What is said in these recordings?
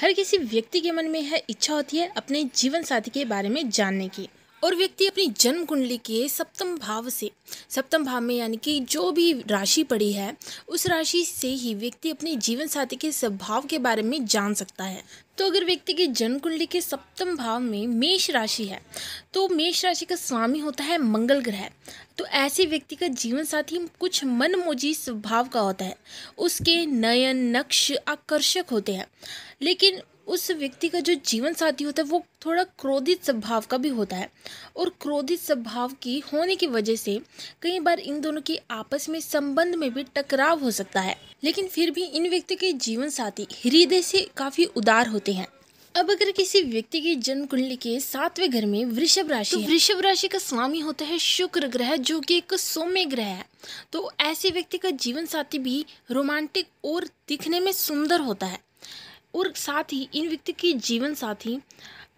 हर किसी व्यक्ति के मन में है इच्छा होती है अपने जीवन साथी के बारे में जानने की और व्यक्ति अपनी जन्म कुंडली के सप्तम भाव से सप्तम भाव में यानी कि जो भी राशि पड़ी है उस राशि से ही व्यक्ति अपने जीवन साथी के स्वभाव के बारे में जान सकता है तो अगर व्यक्ति की जन्म कुंडली के सप्तम भाव में मेष राशि है तो मेष राशि का स्वामी होता है मंगल ग्रह तो ऐसे व्यक्ति का जीवन साथी कुछ मनमोजी स्वभाव का होता है उसके नयन नक्श आकर्षक होते हैं लेकिन उस व्यक्ति का जो जीवन साथी होता है वो थोड़ा क्रोधित स्वभाव का भी होता है और क्रोधित स्वभाव की होने की वजह से कई बार इन दोनों के आपस में संबंध में भी टकराव हो सकता है लेकिन फिर भी इन व्यक्ति के जीवन साथी हृदय से काफ़ी उदार होते होती हैं अब अगर किसी व्यक्ति की जन्म कुंडली के सातवें घर में वृषभ राशि तो वृषभ राशि का स्वामी होता है शुक्र ग्रह जो कि एक सौम्य ग्रह है तो ऐसे व्यक्ति का जीवन साथी भी रोमांटिक और दिखने में सुंदर होता है और साथ ही इन व्यक्ति की जीवन साथी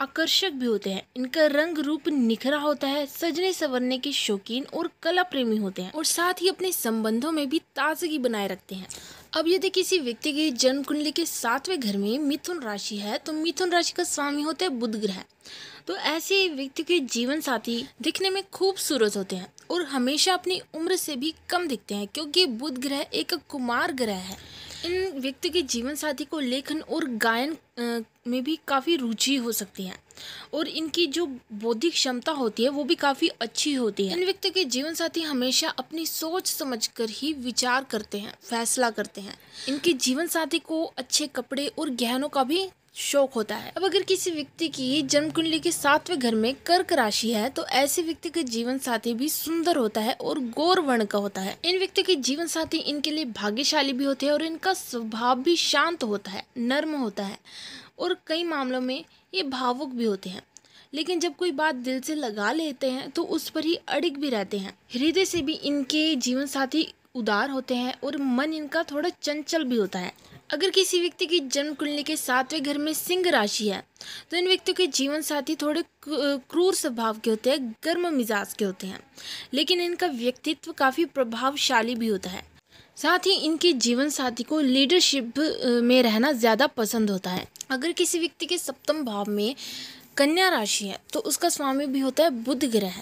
आकर्षक भी होते हैं इनका रंग रूप निखरा होता है सजने सवरने के शौकीन और कला प्रेमी होते हैं और साथ ही अपने संबंधों में भी ताजगी बनाए रखते हैं अब यदि किसी व्यक्ति की जन्म कुंडली के सातवें घर में मिथुन राशि है तो मिथुन राशि का स्वामी होता है बुध ग्रह तो ऐसे व्यक्ति के जीवन साथी दिखने में खूबसूरत होते हैं और हमेशा अपनी उम्र से भी कम दिखते हैं क्योंकि बुध ग्रह एक कुमार ग्रह है इन व्यक्ति के जीवन साथी को लेखन और गायन में भी काफ़ी रुचि हो सकती है और इनकी जो बौद्धिक क्षमता होती है वो भी काफ़ी अच्छी होती है इन व्यक्ति के जीवन साथी हमेशा अपनी सोच समझकर ही विचार करते हैं फैसला करते हैं इनके जीवन साथी को अच्छे कपड़े और गहनों का भी शौक होता है अब अगर किसी व्यक्ति की जन्म कुंडली के सातवें घर में कर्क राशि है तो ऐसे व्यक्ति का जीवन साथी भी सुंदर होता है और गौर वर्ण का होता है इन व्यक्ति के जीवन साथी इनके लिए भाग्यशाली भी होते हैं और इनका स्वभाव भी शांत होता है नर्म होता है और कई मामलों में ये भावुक भी होते हैं लेकिन जब कोई बात दिल से लगा लेते हैं तो उस पर ही अड़िग भी रहते हैं हृदय से भी इनके जीवन साथी उदार होते हैं और मन इनका थोड़ा चंचल भी होता है अगर किसी व्यक्ति की जन्म कुंडली के सातवें घर में सिंह राशि है तो इन व्यक्तियों के जीवन साथी थोड़े क्रूर स्वभाव के होते हैं गर्म मिजाज के होते हैं लेकिन इनका व्यक्तित्व काफ़ी प्रभावशाली भी होता है साथ ही इनके जीवन साथी को लीडरशिप में रहना ज़्यादा पसंद होता है अगर किसी व्यक्ति के सप्तम भाव में कन्या राशि है तो उसका स्वामी भी होता है बुध ग्रह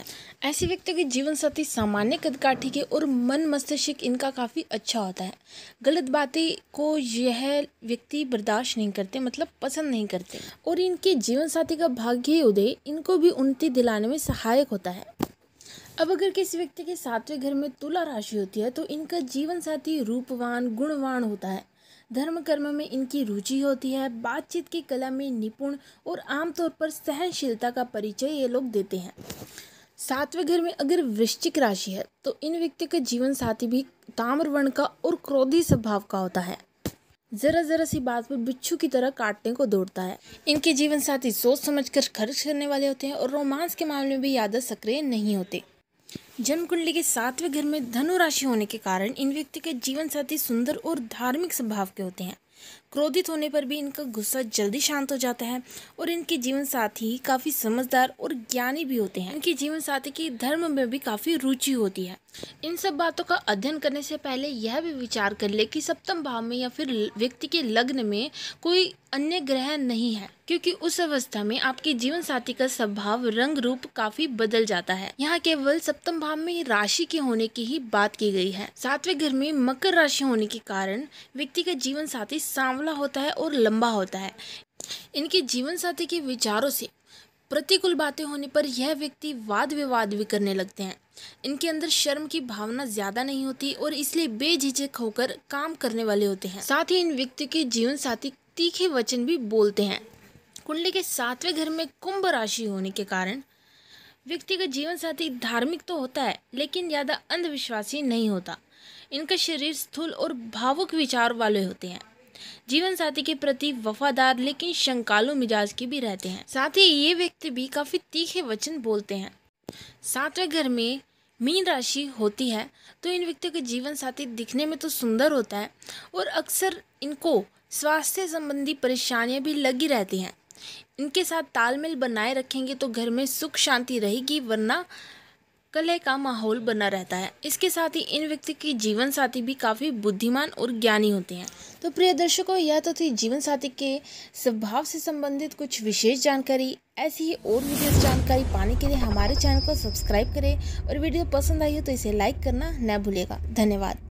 ऐसे व्यक्तियों के जीवन साथी सामान्य कद काठी के और मन मस्तिष्क इनका काफ़ी अच्छा होता है गलत बातें को यह व्यक्ति बर्दाश्त नहीं करते मतलब पसंद नहीं करते और इनके जीवन साथी का भाग्य उदय इनको भी उन्नति दिलाने में सहायक होता है अब अगर किसी व्यक्ति के सातवें घर में तुला राशि होती है तो इनका जीवन साथी रूपवान गुणवान होता है धर्म कर्म में इनकी रुचि होती है बातचीत की कला में निपुण और आमतौर पर सहनशीलता का परिचय ये लोग देते हैं सातवें घर में अगर वृश्चिक राशि है तो इन व्यक्ति का जीवन साथी भी ताम्रवर्ण का और क्रोधी स्वभाव का होता है जरा जरा सी बात पर बिच्छू की तरह काटने को दौड़ता है इनके जीवन साथी सोच समझ कर खर्च करने वाले होते हैं और रोमांस के मामले में भी ज़्यादा सक्रिय नहीं होते जन्म कुंडली के सातवें घर में धनु राशि होने के कारण इन व्यक्ति के जीवन साथी सुंदर और धार्मिक स्वभाव के होते हैं क्रोधित होने पर भी इनका गुस्सा जल्दी शांत हो जाता है और इनके जीवन साथी काफ़ी समझदार और ज्ञानी भी होते हैं इनके जीवन साथी की धर्म में भी काफ़ी रुचि होती है इन सब बातों का अध्ययन करने से पहले यह भी विचार कर ले कि सप्तम भाव में या फिर व्यक्ति के लग्न में कोई अन्य ग्रह नहीं है क्योंकि उस अवस्था में आपके जीवन साथी का स्वभाव रंग रूप काफी बदल जाता है यहाँ केवल सप्तम भाव में राशि के होने की ही बात की गई है सातवें घर में मकर राशि होने के कारण व्यक्ति का जीवन साथी सांव सांवला होता है और लंबा होता है इनके जीवन साथी के विचारों से प्रतिकूल बातें होने पर यह व्यक्ति वाद विवाद भी करने लगते हैं इनके अंदर शर्म की भावना ज्यादा नहीं होती और इसलिए बेझिझक होकर काम करने वाले होते हैं साथ ही इन व्यक्ति के जीवन साथी तीखे वचन भी बोलते हैं कुंडली के सातवें घर में कुंभ राशि होने के कारण व्यक्ति का जीवन साथी धार्मिक तो होता है लेकिन ज़्यादा अंधविश्वासी नहीं होता इनका शरीर स्थूल और भावुक विचार वाले होते हैं जीवन साथी के प्रति वफादार लेकिन शंकालु मिजाज के भी रहते हैं साथ ही ये व्यक्ति भी काफ़ी तीखे वचन बोलते हैं सातवें घर में मीन राशि होती है तो इन व्यक्तियों के जीवन साथी दिखने में तो सुंदर होता है और अक्सर इनको स्वास्थ्य संबंधी परेशानियां भी लगी रहती हैं इनके साथ तालमेल बनाए रखेंगे तो घर में सुख शांति रहेगी वरना कले का माहौल बना रहता है इसके साथ ही इन व्यक्ति की जीवन साथी भी काफ़ी बुद्धिमान और ज्ञानी होते हैं तो प्रिय दर्शकों यह तो थी जीवन साथी के स्वभाव से संबंधित कुछ विशेष जानकारी ऐसी ही और विशेष जानकारी पाने के लिए हमारे चैनल को सब्सक्राइब करें और वीडियो पसंद आई हो तो इसे लाइक करना न भूलेगा धन्यवाद